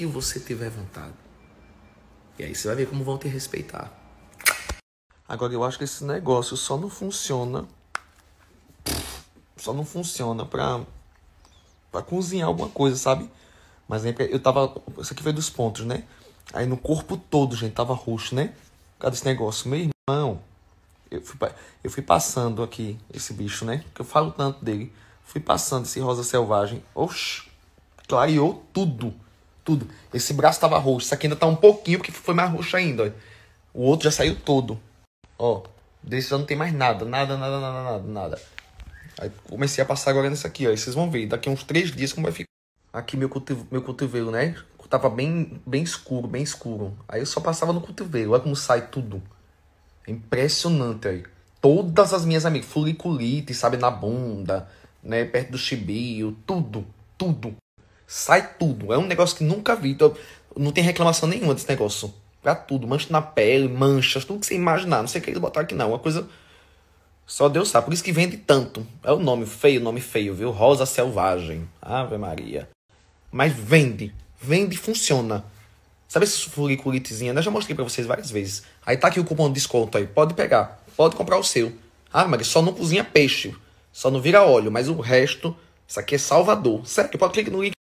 que você tiver vontade. E aí você vai ver como vão te respeitar. Agora eu acho que esse negócio só não funciona só não funciona pra para cozinhar alguma coisa, sabe? Mas eu tava, isso aqui foi dos pontos, né? Aí no corpo todo, gente, tava roxo, né? Por causa desse negócio, meu irmão. Eu fui, eu fui passando aqui esse bicho, né? Que eu falo tanto dele. Fui passando esse rosa selvagem. Oxi, clareou tudo tudo. Esse braço estava roxo, isso aqui ainda tá um pouquinho, porque foi mais roxo ainda, ó. O outro já saiu todo. Ó, desse já não tem mais nada, nada, nada, nada, nada, nada. Aí comecei a passar agora nesse aqui, ó. E vocês vão ver, daqui uns três dias como vai ficar. Aqui meu, meu cotovelo, né? Tava bem, bem escuro, bem escuro. Aí eu só passava no cotovelo, olha como sai tudo. É impressionante aí. Todas as minhas amigas, foliculite, sabe, na bunda, né? Perto do chibio, tudo, tudo. Sai tudo. É um negócio que nunca vi. Então, não tem reclamação nenhuma desse negócio. Pra tudo. Mancha na pele, manchas, tudo que você imaginar. Não sei o que eles botaram aqui, não. Uma coisa. Só Deus sabe. Por isso que vende tanto. É o nome feio, nome feio, viu? Rosa Selvagem. Ave Maria. Mas vende. Vende e funciona. Sabe esse furiculitezinha? Eu já mostrei pra vocês várias vezes. Aí tá aqui o cupom de desconto aí. Pode pegar. Pode comprar o seu. Ah, mas só não cozinha peixe. Só não vira óleo. Mas o resto... Isso aqui é Salvador. certo pode clicar no link.